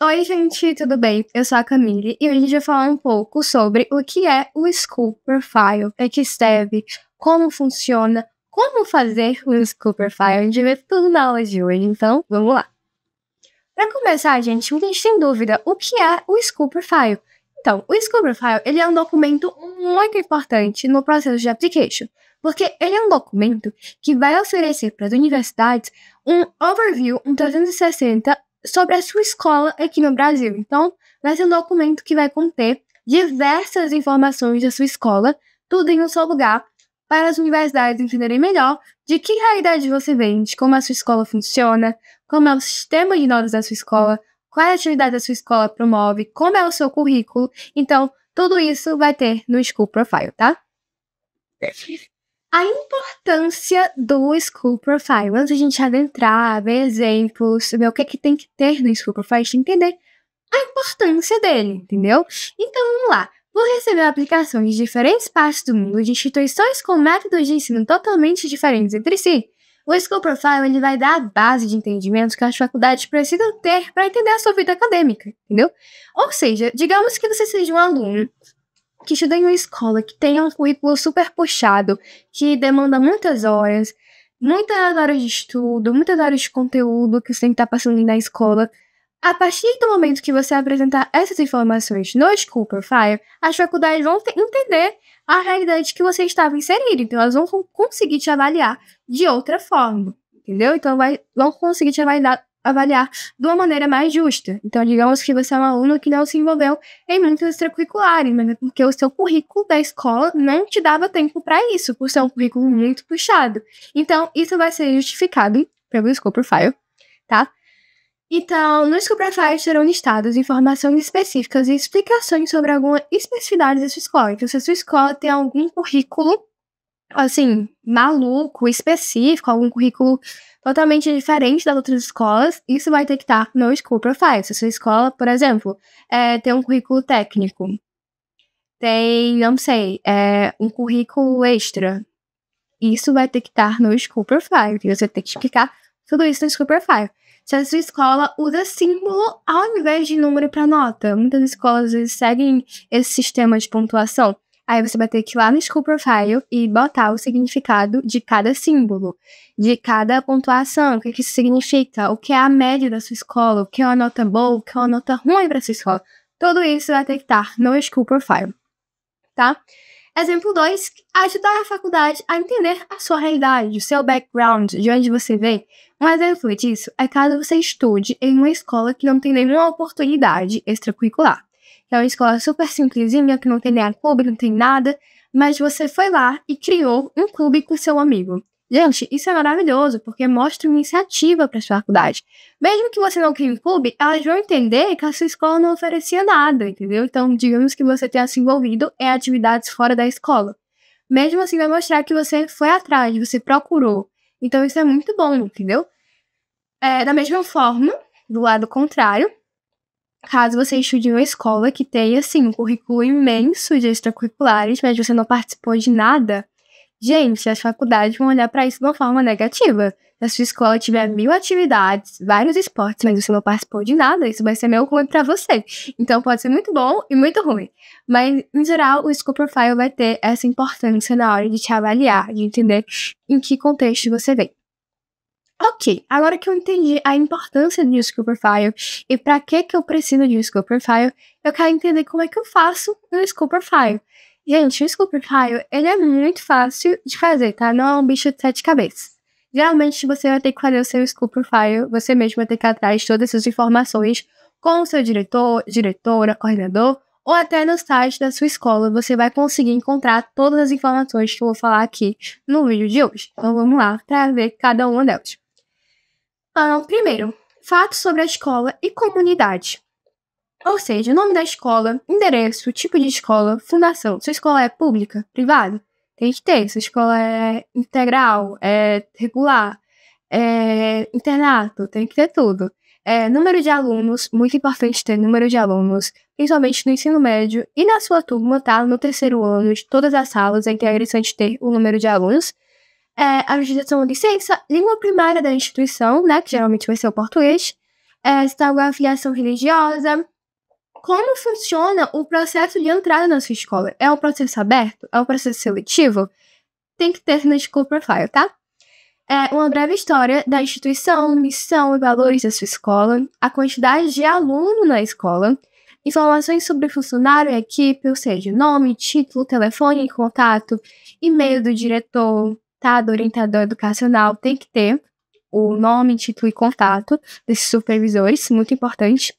Oi, gente, tudo bem? Eu sou a Camille e hoje a gente vai falar um pouco sobre o que é o School Profile, o que como funciona, como fazer o School Profile. A gente vê ver tudo na aula de hoje, então vamos lá. Para começar, gente, muita gente tem dúvida o que é o School Profile. Então, o School Profile ele é um documento muito importante no processo de application, porque ele é um documento que vai oferecer para as universidades um overview, um 360 sobre a sua escola aqui no Brasil. Então, vai ser um documento que vai conter diversas informações da sua escola, tudo em um só lugar, para as universidades entenderem melhor de que realidade você vem, de como a sua escola funciona, como é o sistema de notas da sua escola, quais atividades a sua escola promove, como é o seu currículo. Então, tudo isso vai ter no School Profile, tá? É a importância do School Profile. Antes de a gente adentrar, ver exemplos, ver o que, é que tem que ter no School Profile, a gente entender a importância dele, entendeu? Então vamos lá. Por receber aplicações de diferentes partes do mundo, de instituições com métodos de ensino totalmente diferentes entre si, o School Profile ele vai dar a base de entendimento que as faculdades precisam ter para entender a sua vida acadêmica, entendeu? Ou seja, digamos que você seja um aluno que estuda em uma escola que tem um currículo super puxado, que demanda muitas horas, muitas horas de estudo, muitas horas de conteúdo que você tem que estar tá passando na escola. A partir do momento que você apresentar essas informações no School Profile, as faculdades vão entender a realidade que você estava inserido, então elas vão conseguir te avaliar de outra forma, entendeu? Então vai, vão conseguir te avaliar, avaliar de uma maneira mais justa. Então, digamos que você é um aluno que não se envolveu em muitos extracurriculares, mas é porque o seu currículo da escola não te dava tempo para isso, por ser um currículo muito puxado. Então, isso vai ser justificado pelo School Profile, tá? Então, no School Profile serão listadas informações específicas e explicações sobre alguma especificidade da sua escola. Então, se a sua escola tem algum currículo assim, maluco, específico, algum currículo totalmente diferente das outras escolas, isso vai ter que estar no School Profile. Se a sua escola, por exemplo, é, tem um currículo técnico, tem, não sei, é, um currículo extra, isso vai ter que estar no School Profile. E você tem que explicar tudo isso no School Profile. Se a sua escola usa símbolo ao invés de número para nota, muitas escolas seguem esse sistema de pontuação. Aí você vai ter que ir lá no School Profile e botar o significado de cada símbolo, de cada pontuação, o que, que isso significa, o que é a média da sua escola, o que é uma nota boa, o que é uma nota ruim para sua escola. Tudo isso vai ter que estar tá no School Profile, tá? Exemplo 2, ajudar a faculdade a entender a sua realidade, o seu background, de onde você vem. Um exemplo disso é caso você estude em uma escola que não tem nenhuma oportunidade extracurricular que é uma escola super simplesinha, que não tem nem a clube, não tem nada, mas você foi lá e criou um clube com seu amigo. Gente, isso é maravilhoso, porque mostra iniciativa para a faculdade. Mesmo que você não crie um clube, elas vão entender que a sua escola não oferecia nada, entendeu? Então, digamos que você tenha se envolvido em atividades fora da escola. Mesmo assim, vai mostrar que você foi atrás, você procurou. Então, isso é muito bom, entendeu? É, da mesma forma, do lado contrário, caso você estude em uma escola que tenha, assim, um currículo imenso de extracurriculares, mas você não participou de nada, gente, as faculdades vão olhar para isso de uma forma negativa. Se a sua escola tiver mil atividades, vários esportes, mas você não participou de nada, isso vai ser meio ruim para você. Então pode ser muito bom e muito ruim. Mas, em geral, o School Profile vai ter essa importância na hora de te avaliar, de entender em que contexto você vem. Ok, agora que eu entendi a importância de um Scooper e para que que eu preciso de um Scooper eu quero entender como é que eu faço um Scooper Gente, o Scooper ele é muito fácil de fazer, tá? Não é um bicho de sete cabeças. Geralmente, você vai ter que fazer o seu Scooper você mesmo vai ter que ir atrás de todas essas informações com o seu diretor, diretora, coordenador, ou até no site da sua escola, você vai conseguir encontrar todas as informações que eu vou falar aqui no vídeo de hoje. Então vamos lá para ver cada uma delas. Ah, primeiro, fatos sobre a escola e comunidade. Ou seja, o nome da escola, endereço, tipo de escola, fundação. Sua escola é pública, privada? Tem que ter. Sua escola é integral, é regular, é internato, tem que ter tudo. É, número de alunos, muito importante ter número de alunos, principalmente no ensino médio. E na sua turma, tá? No terceiro ano, de todas as salas, é interessante ter o número de alunos é, a jurisdição licença, língua primária da instituição, né, que geralmente vai ser o português, é, se tem alguma afiliação religiosa, como funciona o processo de entrada na sua escola? É um processo aberto? É um processo seletivo? Tem que ter no School Profile, tá? É uma breve história da instituição, missão e valores da sua escola, a quantidade de aluno na escola, informações sobre funcionário e equipe, ou seja, nome, título, telefone em contato, e-mail do diretor, tá? orientador educacional, tem que ter o nome, título e contato desses supervisores, muito importante.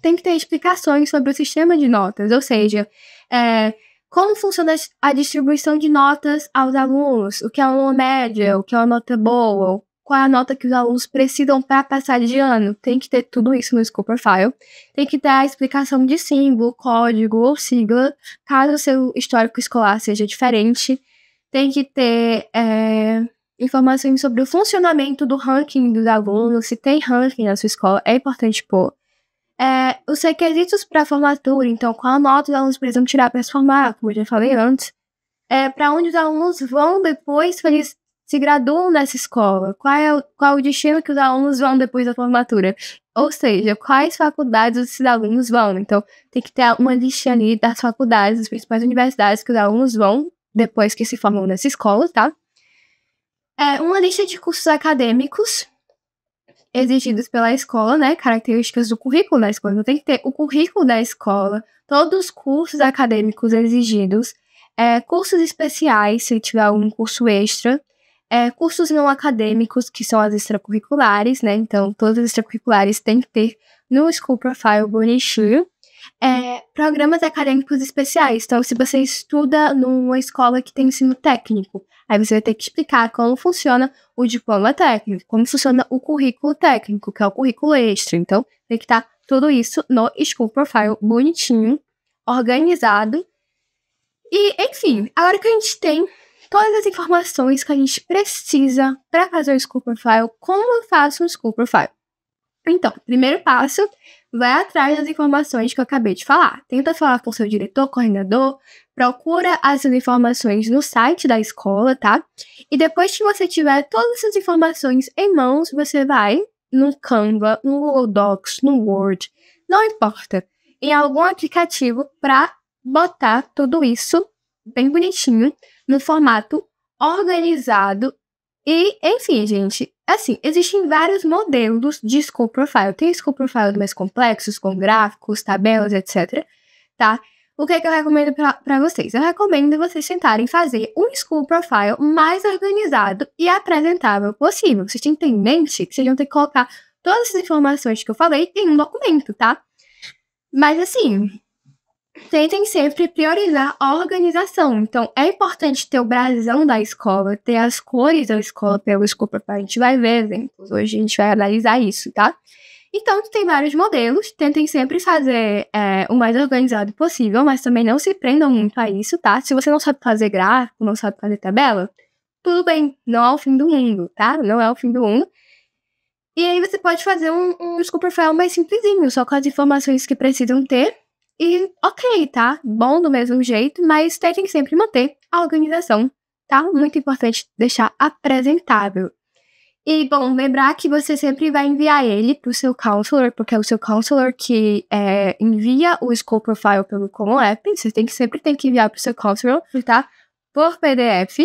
Tem que ter explicações sobre o sistema de notas, ou seja, é, como funciona a distribuição de notas aos alunos, o que é uma média, o que é uma nota boa, qual é a nota que os alunos precisam para passar de ano. Tem que ter tudo isso no School Profile. Tem que ter a explicação de símbolo, código ou sigla, caso o seu histórico escolar seja diferente tem que ter é, informações sobre o funcionamento do ranking dos alunos, se tem ranking na sua escola, é importante pôr. É, os requisitos para formatura, então, qual nota os alunos precisam tirar para se formar, como eu já falei antes. É, eh, para onde os alunos vão depois que eles se graduam nessa escola, qual é qual é o destino que os alunos vão depois da formatura. Ou seja, quais faculdades esses alunos vão. Então, tem que ter uma lista ali das faculdades, das principais universidades que os alunos vão depois que se formou nessa escola, tá? É uma lista de cursos acadêmicos exigidos pela escola, né? Características do currículo da escola. Então, tem que ter o currículo da escola, todos os cursos acadêmicos exigidos, é, cursos especiais, se tiver algum curso extra, é, cursos não acadêmicos, que são as extracurriculares, né? Então, todas as extracurriculares têm que ter no School Profile bonitinho. É, uhum. programas acadêmicos especiais. Então, se você estuda numa escola que tem ensino técnico, aí você vai ter que explicar como funciona o diploma técnico, como funciona o currículo técnico, que é o currículo extra. Então, tem que estar tudo isso no School Profile bonitinho, organizado. E, enfim, agora que a gente tem todas as informações que a gente precisa para fazer o School Profile, como eu faço um School Profile? Então, primeiro passo Vai atrás das informações que eu acabei de falar. Tenta falar com seu diretor, coordenador, procura as informações no site da escola, tá? E depois que você tiver todas essas informações em mãos, você vai no Canva, no Google Docs, no Word, não importa, em algum aplicativo para botar tudo isso bem bonitinho no formato organizado e, enfim, gente, Assim, existem vários modelos de School Profile. Tem School Profiles mais complexos, com gráficos, tabelas, etc. Tá? O que, é que eu recomendo para vocês? Eu recomendo vocês tentarem fazer um School Profile mais organizado e apresentável possível. Vocês têm que ter em mente que vocês vão ter que colocar todas as informações que eu falei em um documento, tá? Mas assim, tentem sempre priorizar a organização. Então, é importante ter o brasão da escola, ter as cores da escola pelo escola, a gente vai ver exemplos. Hoje a gente vai analisar isso, tá? Então, tem vários modelos, tentem sempre fazer é, o mais organizado possível, mas também não se prendam muito a isso, tá? Se você não sabe fazer gráfico, não sabe fazer tabela, tudo bem, não é o fim do mundo, tá? Não é o fim do mundo. E aí você pode fazer um, um Scooper File mais simplesinho, só com as informações que precisam ter e ok, tá? Bom do mesmo jeito, mas tem que sempre manter a organização, tá? Muito importante deixar apresentável. E, bom, lembrar que você sempre vai enviar ele para o seu counselor, porque é o seu counselor que é, envia o school profile pelo Common App. Você tem que, sempre tem que enviar para o seu counselor, tá? Por PDF.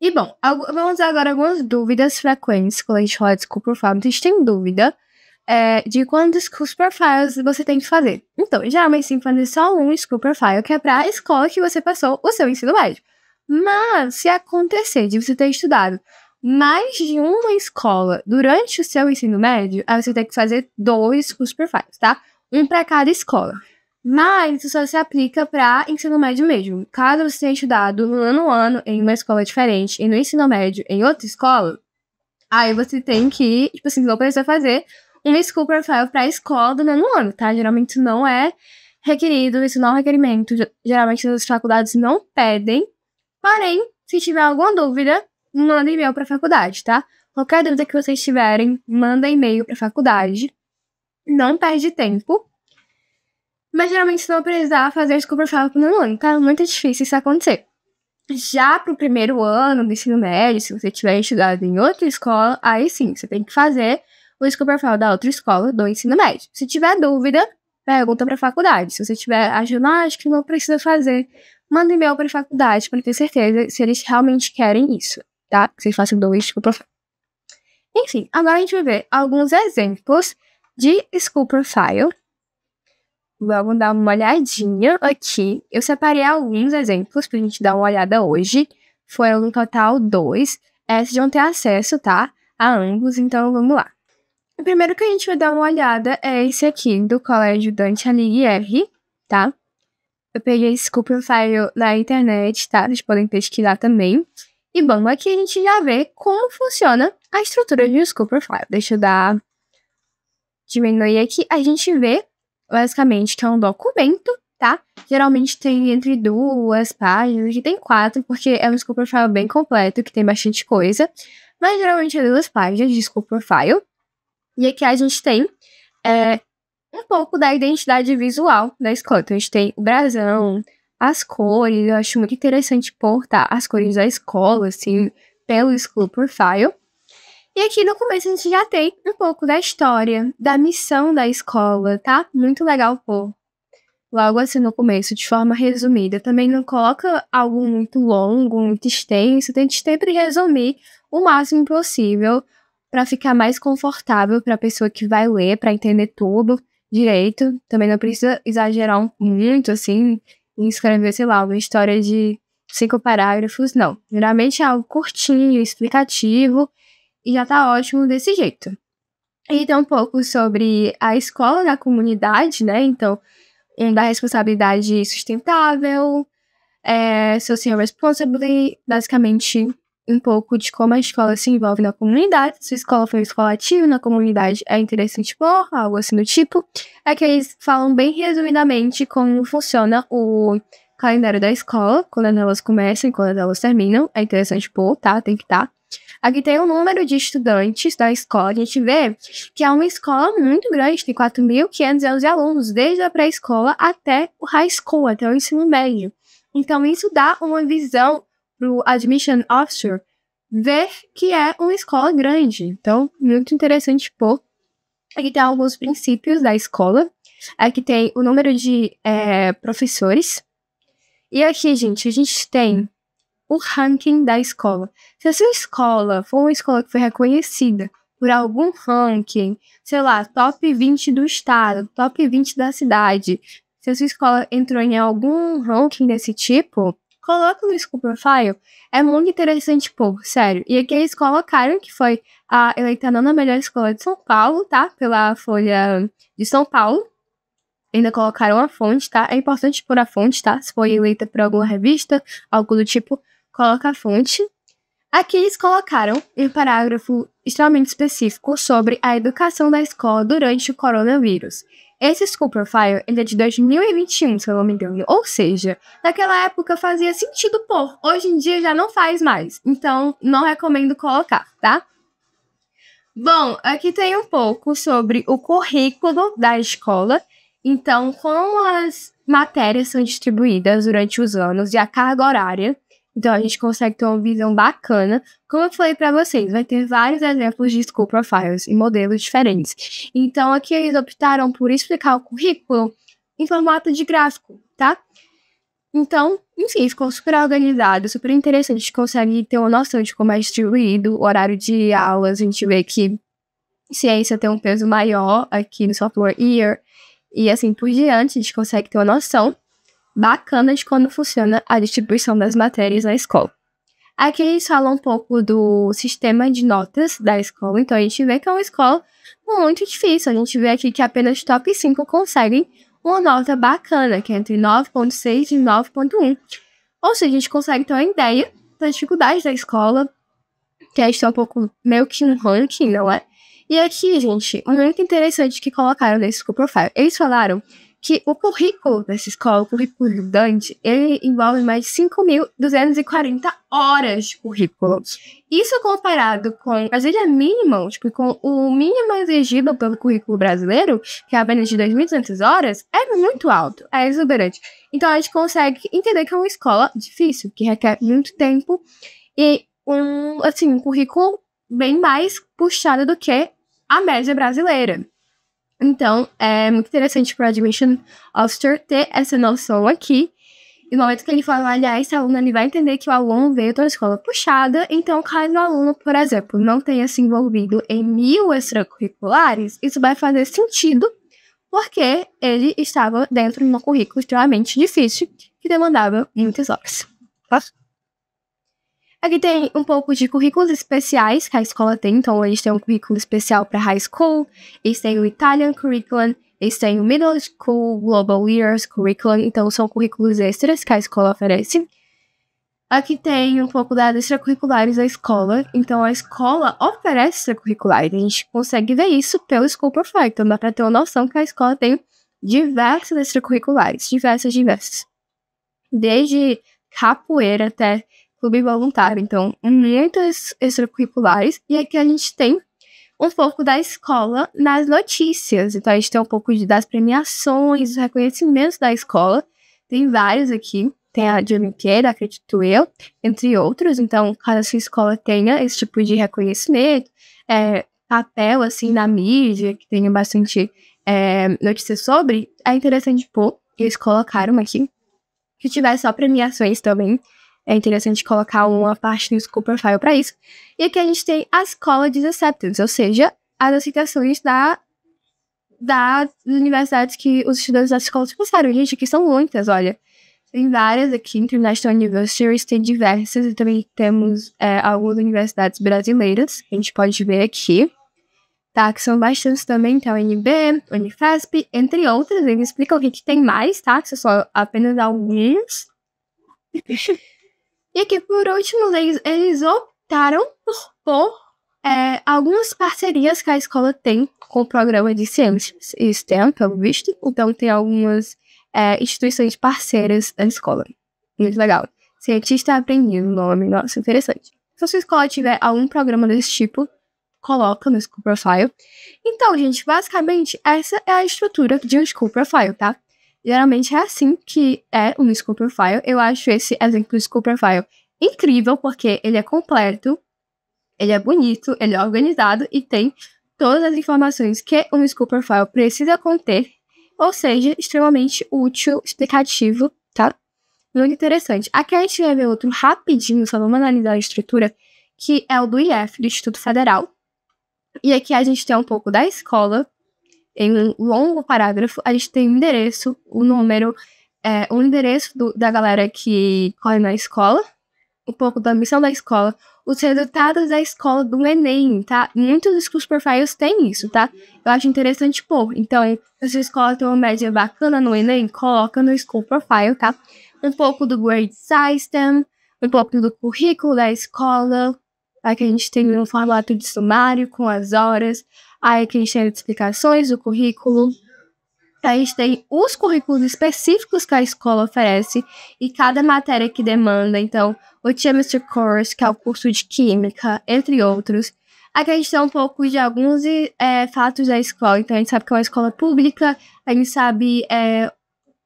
E, bom, vamos agora algumas dúvidas frequentes quando a gente fala de school profile. Vocês então, têm dúvida? é, de quantos school profiles você tem que fazer. Então, geralmente você tem que fazer só um school profile, que é para a escola que você passou o seu ensino médio. Mas, se acontecer de você ter estudado mais de uma escola durante o seu ensino médio, aí você tem que fazer dois school profiles, tá? Um para cada escola. Mas isso só se aplica para ensino médio mesmo. Caso você tenha estudado no ano ano em uma escola diferente e no ensino médio em outra escola, aí você tem que, tipo assim, não precisa fazer um school profile para a escola do mesmo ano, tá? Geralmente não é requerido, isso não é um requerimento. Geralmente as faculdades não pedem. Porém, se tiver alguma dúvida, manda e-mail para a faculdade, tá? Qualquer dúvida que vocês tiverem, manda e-mail para a faculdade. Não perde tempo. Mas geralmente você não precisar fazer school profile para o nono ano, tá? É muito difícil isso acontecer. Já para o primeiro ano do ensino médio, se você tiver estudado em outra escola, aí sim, você tem que fazer Luiz Cooperfeld da outra escola do ensino médio. Se tiver dúvida, pergunta para a faculdade. Se você tiver a ah, acho que não precisa fazer, manda e-mail para a faculdade para ter certeza se eles realmente querem isso, tá? Que vocês façam do Luiz Enfim, agora a gente vai ver alguns exemplos de School Profile. Vamos dar uma olhadinha aqui. Eu separei alguns exemplos para a gente dar uma olhada hoje. Foram no total dois. Esses vocês vão ter acesso, tá? A ambos, então vamos lá. O primeiro que a gente vai dar uma olhada é esse aqui, do Colégio Dante Alighieri, tá? Eu peguei esse Scoop File na internet, tá? Vocês podem pesquisar também. E bom, aqui a gente já vê como funciona a estrutura de um Scooper File. Deixa eu dar. diminuir aqui. A gente vê, basicamente, que é um documento, tá? Geralmente tem entre duas páginas, aqui tem quatro, porque é um Scooper File bem completo, que tem bastante coisa. Mas geralmente é duas páginas de Scooper File. E aqui a gente tem é, um pouco da identidade visual da escola. Então a gente tem o brasão, as cores, eu acho muito interessante portar as cores da escola, assim, pelo School Profile. E aqui no começo a gente já tem um pouco da história, da missão da escola, tá? Muito legal pôr logo assim no começo, de forma resumida. Também não coloca algo muito longo, muito extenso, tente sempre resumir o máximo possível para ficar mais confortável para a pessoa que vai ler, para entender tudo direito. Também não precisa exagerar muito, assim, em escrever, sei lá, uma história de cinco parágrafos, não. Geralmente é algo curtinho, explicativo, e já tá ótimo desse jeito. E tem um pouco sobre a escola da comunidade, né? Então, um da responsabilidade sustentável, é, social responsibility, basicamente um pouco de como a escola se envolve na comunidade. Se a escola foi uma escola ativa na comunidade, é interessante por algo assim do tipo. É que eles falam bem resumidamente como funciona o calendário da escola, quando elas começam e quando elas terminam. É interessante pôr, tá? Tem que estar. Tá. Aqui tem o número de estudantes da escola. A gente vê que é uma escola muito grande, tem 4.500 alunos, desde a pré-escola até o high school, até o ensino médio. Então, isso dá uma visão o Admission Officer ver que é uma escola grande. Então, muito interessante pôr. Aqui tem alguns princípios da escola. Aqui tem o número de é, professores. E aqui, gente, a gente tem o ranking da escola. Se a sua escola for uma escola que foi reconhecida por algum ranking, sei lá, top 20 do estado, top 20 da cidade, se a sua escola entrou em algum ranking desse tipo, coloca no Scoop Profile. É muito interessante, pô, sério. E aqui eles colocaram que foi a eleita a nona melhor escola de São Paulo, tá? Pela Folha de São Paulo. Ainda colocaram a fonte, tá? É importante pôr a fonte, tá? Se foi eleita por alguma revista, algo do tipo, coloca a fonte. Aqui eles colocaram um parágrafo extremamente específico sobre a educação da escola durante o coronavírus. Esse School Profile ele é de 2021, se eu não me engano. Ou seja, naquela época fazia sentido pôr. Hoje em dia já não faz mais. Então, não recomendo colocar, tá? Bom, aqui tem um pouco sobre o currículo da escola. Então, como as matérias são distribuídas durante os anos e a carga horária então a gente consegue ter uma visão bacana. Como eu falei para vocês, vai ter vários exemplos de school profiles e modelos diferentes. Então aqui eles optaram por explicar o currículo em formato de gráfico, tá? Então, enfim, ficou super organizado, super interessante. A gente consegue ter uma noção de como é distribuído o horário de aulas. A gente vê que ciência tem um peso maior aqui no software year e assim por diante. A gente consegue ter uma noção bacana de quando funciona a distribuição das matérias na escola. Aqui eles falam um pouco do sistema de notas da escola, então a gente vê que é uma escola muito difícil. A gente vê aqui que apenas top 5 conseguem uma nota bacana, que é entre 9.6 e 9.1. Ou seja, a gente consegue ter uma ideia das dificuldades da escola, que a gente é um pouco meio que um ranking, não é? E aqui, gente, muito interessante que colocaram nesse school profile. Eles falaram que o currículo dessa escola, o currículo do Dante, ele envolve mais de 5.240 horas de currículo. Isso comparado com a ilhas mínimo, tipo, com o mínimo exigido pelo currículo brasileiro, que é apenas de 2.200 horas, é muito alto, é exuberante. Então a gente consegue entender que é uma escola difícil, que requer muito tempo e um, assim, um currículo bem mais puxado do que a média brasileira. Então, é muito interessante para o Admission Officer ter essa noção aqui. E no momento que ele fala, aliás, esse aluno ele vai entender que o aluno veio da escola puxada, então caso o aluno, por exemplo, não tenha se envolvido em mil extracurriculares, isso vai fazer sentido, porque ele estava dentro de um currículo extremamente difícil, que demandava muitas horas. Posso? Aqui tem um pouco de currículos especiais que a escola tem, então a gente tem um currículo especial para high school, eles têm o Italian Curriculum, eles têm o Middle School Global Years Curriculum, então são currículos extras que a escola oferece. Aqui tem um pouco das extracurriculares da escola, então a escola oferece extracurriculares, a gente consegue ver isso pelo School Profile, então dá para ter uma noção que a escola tem diversas extracurriculares, diversas, diversas. Desde capoeira até clube voluntário. Então, muitas extracurriculares. E aqui a gente tem um pouco da escola nas notícias. Então, a gente tem um pouco de, das premiações, dos reconhecimentos da escola. Tem vários aqui. Tem a de Olimpíada, acredito eu, entre outros. Então, cada sua escola tenha esse tipo de reconhecimento, é, papel, assim, na mídia, que tenha bastante é, notícias sobre, é interessante pôr. Eles colocaram aqui que tiver só premiações também é interessante colocar uma parte no School Profile para isso. E aqui a gente tem as College Acceptance, ou seja, as aceitações da, das universidades que os estudantes das escolas passaram. Gente, aqui são muitas, olha. Tem várias aqui, International Universities, tem diversas, e também temos é, algumas universidades brasileiras, que a gente pode ver aqui, tá? Que são bastantes também, então tá? UNB, Unifesp, entre outras, eles explicam o que, que tem mais, tá? Que são só apenas alguns. E aqui, por último, eles optaram por é, algumas parcerias que a escola tem com o programa de ciências e STEM, pelo visto. Então, tem algumas é, instituições parceiras da escola. Muito legal. Cientista aprendido, nome, nossa, interessante. Então, se a escola tiver algum programa desse tipo, coloca no School Profile. Então, gente, basicamente, essa é a estrutura de um School Profile, tá? Geralmente é assim que é um school profile. Eu acho esse exemplo de school profile incrível, porque ele é completo, ele é bonito, ele é organizado e tem todas as informações que um school profile precisa conter, ou seja, extremamente útil, explicativo, tá? Muito interessante. Aqui a gente vai ver outro rapidinho, só vamos analisar a estrutura, que é o do IF, do Instituto Federal. E aqui a gente tem um pouco da escola, em um longo parágrafo, a gente tem o um endereço, o um número, é, o um endereço do, da galera que corre na escola, um pouco da missão da escola, os resultados da escola do Enem, tá? Muitos dos por profiles têm isso, tá? Eu acho interessante pôr. Então, se a sua escola tem uma média bacana no Enem, coloca no School Profile, tá? Um pouco do Grade System, um pouco do currículo da escola, Aqui tá? que a gente tem um formato de sumário com as horas, Aí aqui encheram de explicações do currículo. A gente tem os currículos específicos que a escola oferece e cada matéria que demanda. Então, o Chemistry Course, que é o curso de Química, entre outros. Aqui a gente tem um pouco de alguns é, fatos da escola. Então, a gente sabe que é uma escola pública, a gente sabe é,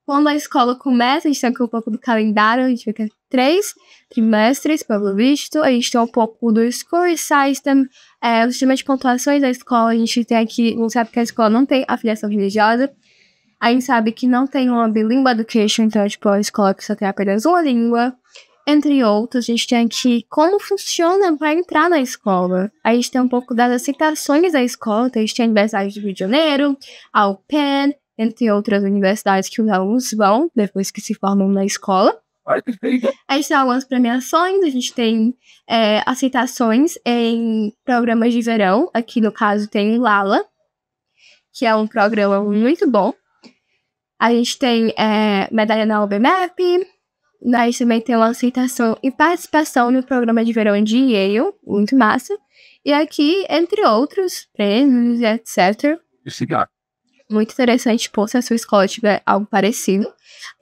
quando a escola começa, a gente tem aqui um pouco do calendário, a gente fica três trimestres, pelo visto. A gente tem um pouco do score system, é, o sistema de pontuações da escola. A gente tem aqui, não sabe que a escola não tem afiliação religiosa. A gente sabe que não tem uma bilingual education, então, tipo, é, tipo, a escola que só tem apenas uma língua. Entre outros, a gente tem aqui como funciona para entrar na escola. A gente tem um pouco das aceitações da escola, então a gente tem a Universidade do Rio de Janeiro, a UPenn, entre outras universidades que os alunos vão depois que se formam na escola. A gente tem algumas premiações, a gente tem é, aceitações em programas de verão. Aqui, no caso, tem o Lala, que é um programa muito bom. A gente tem é, medalha na a gente também tem uma aceitação e participação no programa de verão de Yale, muito massa. E aqui, entre outros prêmios, etc. E cigarro. Muito interessante, pô, se a sua escola tiver algo parecido.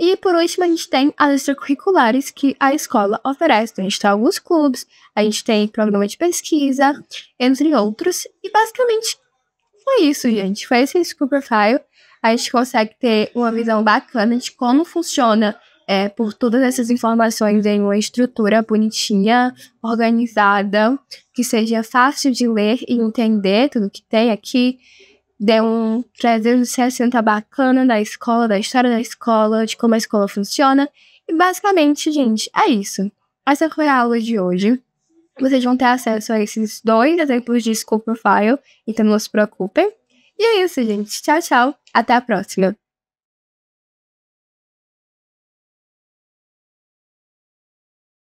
E por último, a gente tem as extracurriculares que a escola oferece. Então, a gente tem alguns clubes, a gente tem programa de pesquisa, entre outros. E basicamente foi isso, gente. Foi esse Scooper File. A gente consegue ter uma visão bacana de como funciona é, por todas essas informações em uma estrutura bonitinha, organizada, que seja fácil de ler e entender tudo que tem aqui deu um 360 bacana da escola, da história da escola, de como a escola funciona. E basicamente, gente, é isso. Essa foi a aula de hoje. Vocês vão ter acesso a esses dois exemplos de School Profile, então não se preocupem. E é isso, gente. Tchau, tchau. Até a próxima.